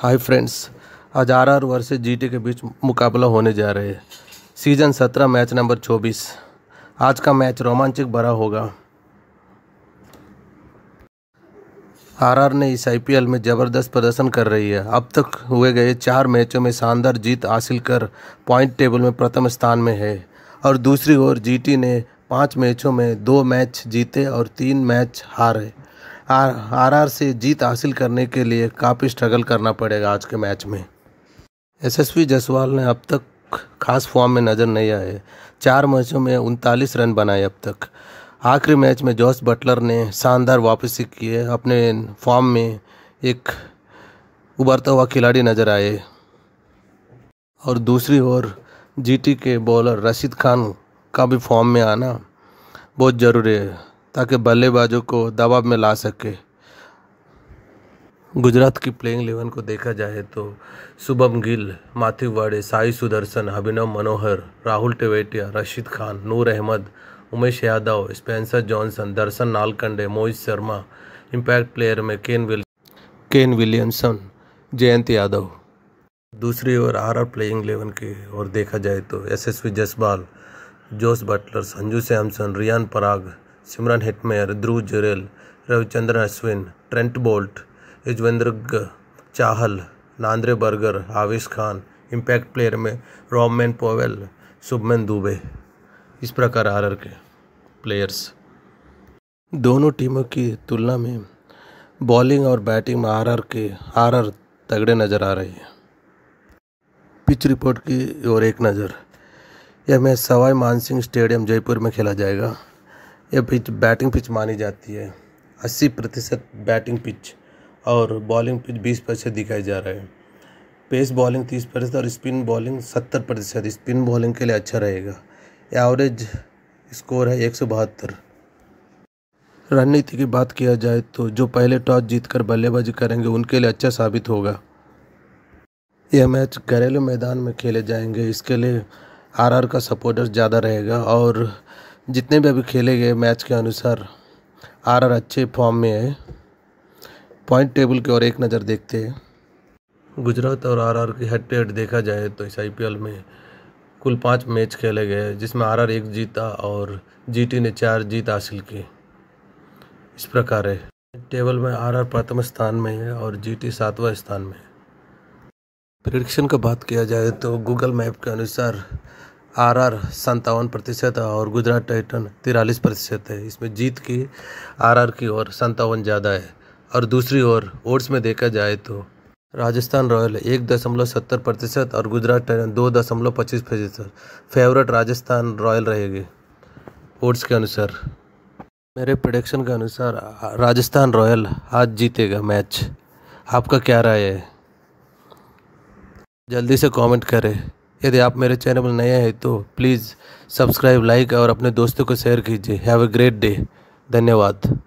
हाय friends आज R R versus T के बीच मुकाबला होने जा रहे हैं सीजन सत्रह मैच नंबर चौबीस आज का मैच रोमांचक भरा होगा आर आर ने इस आईपीएल में ज़बरदस्त प्रदर्शन कर रही है अब तक हुए गए चार मैचों में शानदार जीत हासिल कर पॉइंट टेबल में प्रथम स्थान में है और दूसरी ओर जीटी ने पाँच मैचों में दो मैच जीते और तीन मैच हारे आर आर से जीत हासिल करने के लिए काफ़ी स्ट्रगल करना पड़ेगा आज के मैच में वी जायसवाल ने अब तक खास फॉर्म में नज़र नहीं आए चार मैचों में उनतालीस रन बनाए अब तक आखिरी मैच में जॉस बटलर ने शानदार वापसी किए अपने फॉर्म में एक उभरता हुआ खिलाड़ी नज़र आए और दूसरी ओर जीटी के बॉलर रशीद खान का भी फॉर्म में आना बहुत ज़रूरी है ताकि बल्लेबाजों को दबाव में ला सके गुजरात की प्लेइंग इलेवन को देखा जाए तो Shubman Gill Matthew Wade Sai Sudharsan Abhinav Manohar Rahul Tewatia Rashid Khan Noor Ahmad Umesh Yadav Spencer Johnson Darshan Nalkande Mohit Sharma impact player में Kane Will Kane Williamson Jayant Yadav दूसरी ओर आर आर प्लेइंग इलेवन की ओर देखा जाए तो S Jaiswal Jos Buttler Sanju Samson Riyan Parag Shimron Hetmyer Dhruv Jurel Ravichandran Ashwin Trent Boult Yuzvendra Chahal Nandre Burger Avesh Khan impact player में रॉमैन पोवेल शुभमैन दुबे इस प्रकार आर के प्लेयर्स दोनों टीमों की तुलना में बॉलिंग और बैटिंग में आर के आर तगड़े नज़र आ रही है पिच रिपोर्ट की और एक नज़र यह मैच सवाई मानसिंह स्टेडियम जयपुर में खेला जाएगा यह पिच बैटिंग पिच मानी जाती है अस्सी प्रतिशत बैटिंग पिच और बॉलिंग पिच बीस प्रतिशत दिखाई जा रहा है पेस बॉलिंग तीस प्रतिशत और स्पिन बॉलिंग सत्तर प्रतिशत स्पिन बॉलिंग के लिए अच्छा रहेगा एवरेज स्कोर है एक सौ बहत्तर रणनीति की बात किया जाए तो जो पहले टॉस जीतकर बल्लेबाजी करेंगे उनके लिए अच्छा साबित होगा यह मैच घरेलू मैदान में खेले जाएंगे इसके लिए आरआर का सपोर्टर ज़्यादा रहेगा और जितने भी अभी खेले गए मैच के अनुसार आर आर अच्छे फॉर्म में है पॉइंट टेबल की ओर एक नज़र देखते हैं गुजरात और आर आर की हेड टू हेड देखा जाए तो इस एल में कुल पाँच मैच खेले गए जिसमें आर आर एक जीता और टी ने चार जीत हासिल की इस प्रकार है टेबल में आर आर प्रथम स्थान में है और जी टी सातवा स्थान में प्रडिक्शन प्रिडिक्शन का बात किया जाए तो गूगल मैप के अनुसार आरआर संतावन प्रतिशत और गुजरात टाइटन तिरालीस प्रतिशत है इसमें जीत की आरआर की ओर संतावन ज़्यादा है और दूसरी ओर ओट्स में देखा जाए तो राजस्थान रॉयल एक दशमलव सत्तर प्रतिशत और गुजरात टाइटन दो दशमलव पच्चीस प्रतिशत फेवरेट राजस्थान रॉयल रहेगी ओट्स के अनुसार मेरे प्रोडक्शन के अनुसार राजस्थान रॉयल आज जीतेगा मैच आपका क्या राय है जल्दी से कमेंट करें यदि आप मेरे चैनल पर नए हैं तो प्लीज़ सब्सक्राइब लाइक और अपने दोस्तों को शेयर कीजिए हैव अ ग्रेट डे धन्यवाद